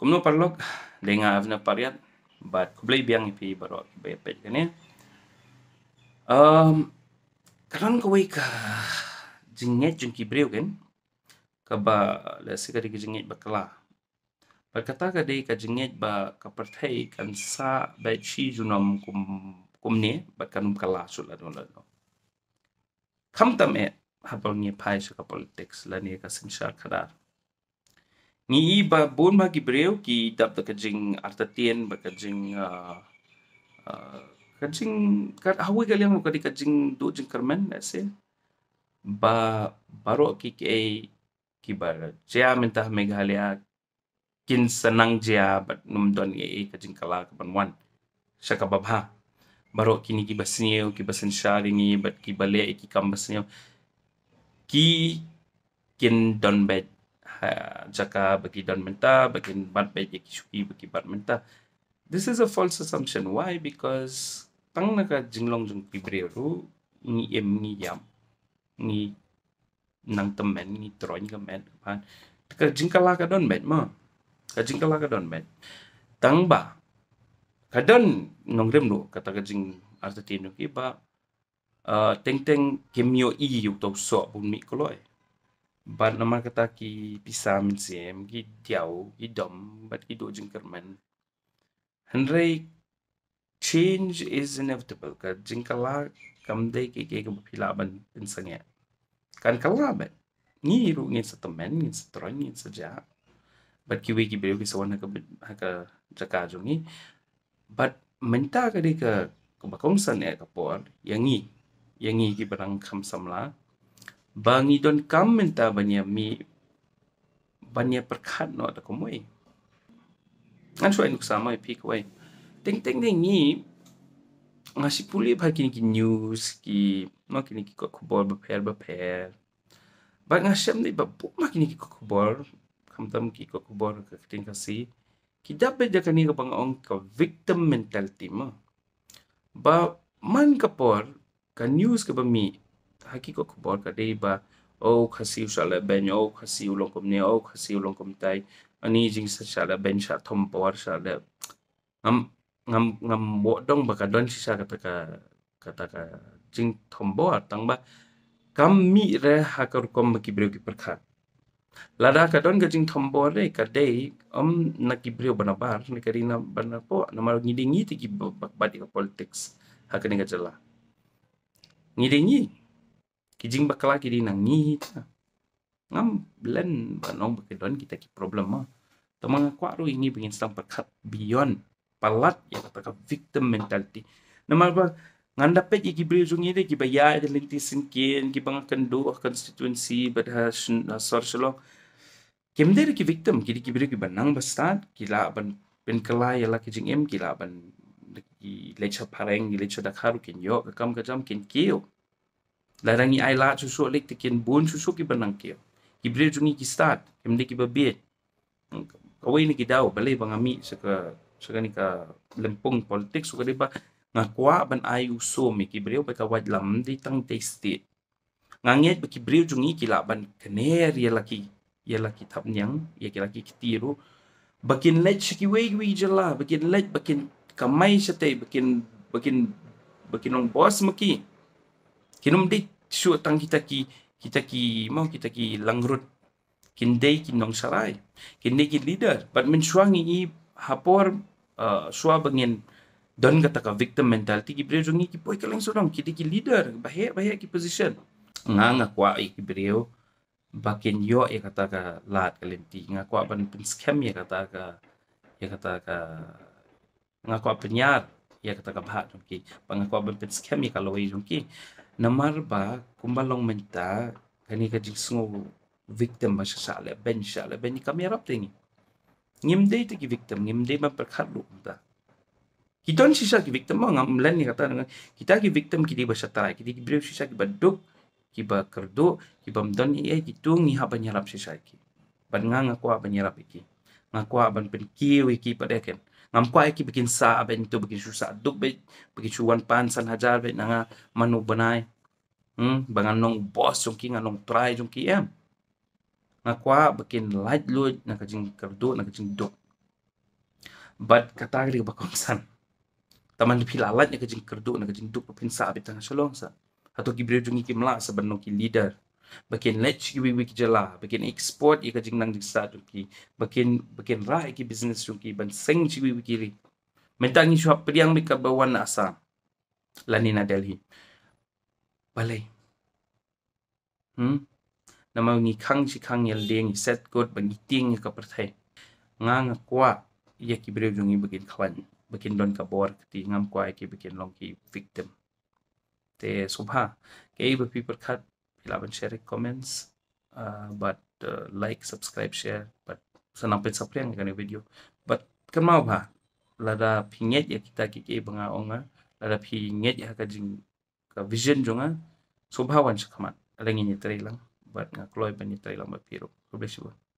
kumno parlok denga avna pariat but kublai biang ipi baro bay pet kane um karan ko wai ka jinget jung breu ken ka ba la se ka jinget ba kala par kata ka dei ka jinget ba ka parthai kan sa ba chi junam kum kum ne kan ba kanum kala so la no la no kam tam e habang ni pai sa ka politics la ni ka sinsha kadar Ni ba bon ba ki ki dap ta kajing artatien ba kajing uh, kajing kat hawe ka liang ka kajing do jing kermen na se ba baro ki ke ki ba jia mentah meghalia kin senang jia ba num don ye kajing kala ka ban wan saka babha baro ki ni ki ba sinyo ki ba sinshari ni ba ki ba ki kam ba sinyo ki kin don bet jaka eh, bagi don menta bagi bayi bagi kisuki bagi bad menta this is a false assumption why because tang naga jinglong jung pibreru ni em ni yam ni nang temen ni troy ni men pan ka jingkala ka don met ma Kalau jingkala ka don met tang ba ka don nongrem lu kata ka jing arta tinu ki eh, teng teng kemyo i yu to so bun mi Bat nama kata ki pisah minsim, ki diau, ki dom, bat ki dojeng kerman. Hendrei change is inevitable. Kat jeng kala kamdei ke ke ke pilaban insangnya. Kan kala bat. Ni iru ngin satu men, ngin satu roi, ngin saja. Bat ki wiki beriuk isawan haka, haka jaka jungi. Bat minta kadi ke kebakungsan ya kapor, yang ni. Yang ni ki barang kamsam lah bangidon kam menta banya mi banya perkhat no ta komoi an so enuk sama pi ko ai ting ting ning ni ngasi puli bhar kini ki news ki no kini ki khobor ba phair ba phair ba ngasem ni ba bu ma kini ki khobor kam tam ki khobor ka ting ka si ki dab be ja kini ka bang ong ka victim mentality ma ba man ka por ka news ka ba mi haki ko bor ka dei ba o khasi usale ben o khasi ulokom ne o khasi ulokom tai ani jing sa sala ben sha thom por sha de ngam ngam ngam bo dong ba ka don si sa kata ka kata ka jing thom bo atang ba kam mi re ha kar kom ba ki breu ki prakha lada ka don ga jing thom bo re ka dei om na ki breu bana bar ni ka rina bana po na mar ngi dingi ti ki ba ba politics ha ka ni ga jala ngi dingi kijing bakal lagi nangis. Ngam blen banong bakedon kita ki problem ah. Tamang aku aru ini pengin sang perkat beyond palat ya kata victim mentality. Nama apa? Ngan dapat ki beri jung ini ki baya ada linti sinkin ki bang akan do constituency berhas social law. Kem ki victim kiri ki beri ki banang bastan kila ban pen kelai ala kijing em kila ban ki lecha pareng lecha dakaru ken yo kam kajam ken kiyo. La rangi ai la chu so lek tekin bon chu so ki banang ke. Ki bre chu ki start, kem de ki ba bet. Ka wei ni ki dau bale bang ami se ka ni ka lempung politik so ka de ba nga kwa ban ai u so mi ki bre ba ka wa lam di tang te state. Nga ngiet ba ki bre chu ni ki la ban kene ri la ki ya la ki tap nyang ya ki la ki tiro. Ba kin let chi ki wei wi jela ba kin let ba kin kamai se te ba kin ba kin ba kin ong boss mo kinom di shu tang kita ki kita ki mau kita ki langrut kin dei kin nong sarai kin dei kin leader but men shuang i hapor uh, shua don kata ka victim mentality ki breu jungi ki poi ka lang sorong kita ki leader bahaya bahaya ki position nga nga kwa i ki breu bakin yo e kata ka lat kalenti nga kwa ban pin scam ye kata ka ye kata ka nga kwa penyar ye kata ka bahat jungi pang nga kwa ban pin scam ye kalau ye na marba kumbalong menta kani ka jing sungo victim ba siya sa le ben siya le ben ka merap tingi ngim day tiki victim ngim day mapakar lupa ta kita ni sisa ki victim mga mlan ni kata nga kita ki victim kiti ba siya tarai kiti ki sisa siya ki baduk ki ba ki ba mdon iya e, kitu ngi haba nyarap siya ki ban nga nga kuwa ba nyarap iki nga kuwa ban pen kiwi ki padeken ngam kwa ki bikin sa aben to bikin susah duk be bikin chuan pan san hajar be naga manu banai hm bangan nong bos jong ki nong try jong ki em nga bikin light load naga jing kardu naga jing duk but kata ri ba kon san taman di pila alat na jing kardu naga jing duk pin sa be tanga sa hatu ki bre jong ki mla sa ban ki leader Bikin let you we wik jela, bikin export ika jing nang jisa tuki, bikin bikin ra ki business tuki, ban seng chi we wikili. Mentangi shua mereka bawa nak asa, lanina delhi. Balai. Hmm? Nama ni kang si kang yel ding, set god bagi tinggi ika pertai. Nga nga kwa, iya ki bireo jungi bikin kawan, bikin don ka bor, kati ngam kwa iki bikin longki victim. Te kei bapi kat bila abang share comments uh, But uh, like, subscribe, share But senang pet sapri yang kena video But kemau ba ha. Lada pinget ya kita kiki benga onga ha. Lada pinget ya ka jing Ka vision jonga. Ha. So bahawan sekamat Alangin nyetari lang But ngakloy pan nyetari lang Bapiro God bless you